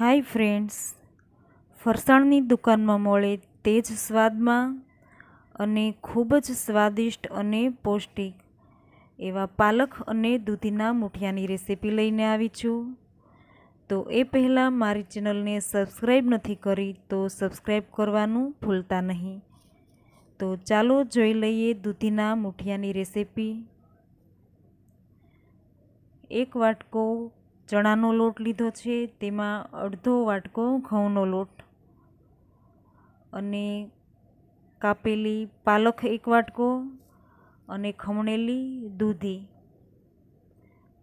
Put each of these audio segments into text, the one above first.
hi friends ફરસાણની દુકાનમાં મળે તે જ સ્વાદમાં અને ખૂબ જ સ્વાદિષ્ટ અને પૌષ્ટિક એવા પાલક અને દૂધીના મૂઠિયાની રેસીપી લઈને આવી છું તો એ પહેલાં મારી ચેનલને સબસ્ક્રાઈબ નથી કરી તો સબસ્ક્રાઈબ કરવાનું ભૂલતા નહીં તો ચાલો જોઈ લઈએ દૂધીના મૂઠિયાની રેસીપી એક વાટકો ચણાનો લોટ લીધો છે તેમાં અડધો વાટકો ઘઉંનો લોટ અને કાપેલી પાલક એક વાટકો અને ખમણેલી દૂધી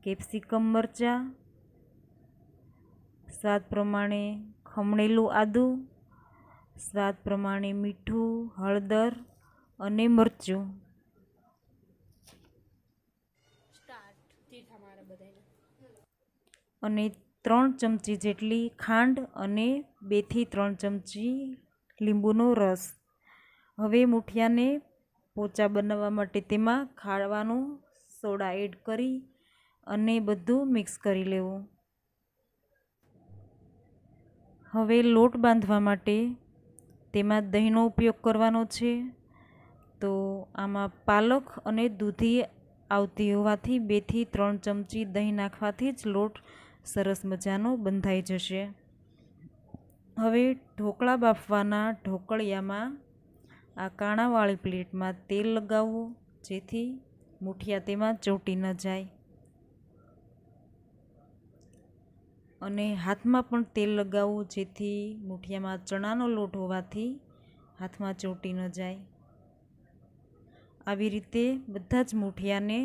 કેપ્સિકમ મરચાં સ્વાદ પ્રમાણે ખમણેલું આદું સ્વાદ પ્રમાણે મીઠું હળદર અને મરચું અને ત્રણ ચમચી જેટલી ખાંડ અને બેથી ત્રણ ચમચી લીંબુનો રસ હવે મૂઠિયાને પોચા બનાવવા માટે તેમાં ખાવાનું સોડા એડ કરી અને બધું મિક્સ કરી લેવું હવે લોટ બાંધવા માટે તેમાં દહીંનો ઉપયોગ કરવાનો છે તો આમાં પાલક અને દૂધી આવતી હોવાથી બેથી ત્રણ ચમચી દહીં નાખવાથી જ લોટ સરસ મજાનો બંધાઈ જશે હવે ઢોકળા બાફવાના ઢોકળિયામાં આ કાણાવાળી પ્લેટમાં તેલ લગાવવું જેથી મુઠિયા તેમાં ચોટી ન જાય અને હાથમાં પણ તેલ લગાવવું જેથી મુઠિયામાં ચણાનો લોટ હોવાથી હાથમાં ચોટી ન જાય આવી રીતે બધા જ મુઠિયાને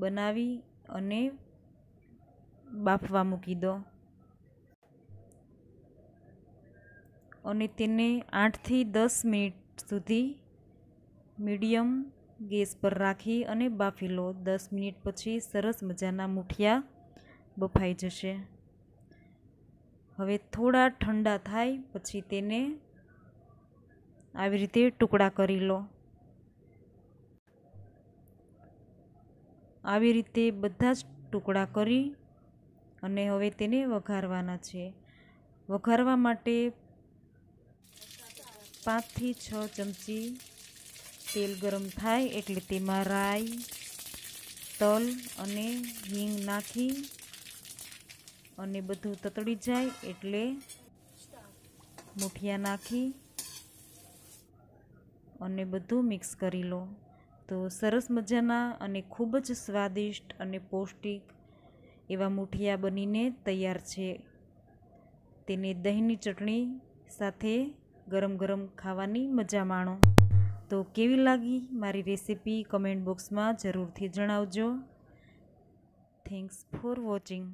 બનાવી અને બાફવા મૂકી દો અને તેને આઠથી દસ મિનિટ સુધી મીડિયમ ગેસ પર રાખી અને બાફી લો દસ મિનિટ પછી સરસ મજાના મૂઠિયા બફાઈ જશે હવે થોડા ઠંડા થાય પછી તેને આવી રીતે ટુકડા કરી લો આવી રીતે બધા જ ટુકડા કરી અને હવે તેને વઘારવાના છે વઘારવા માટે પાંચથી છ ચમચી તેલ ગરમ થાય એટલે તેમાં રાઈ તલ અને હિંગ નાખી અને બધું તતડી જાય એટલે મૂઠિયા નાખી અને બધું મિક્સ કરી લો તો સરસ મજાના અને ખૂબ જ સ્વાદિષ્ટ અને પૌષ્ટિક એવા મુઠિયા બનીને તૈયાર છે તેને દહીંની ચટણી સાથે ગરમ ગરમ ખાવાની મજા માણો તો કેવી લાગી મારી રેસિપી કમેન્ટ બોક્સમાં જરૂરથી જણાવજો થેન્ક્સ ફોર વોચિંગ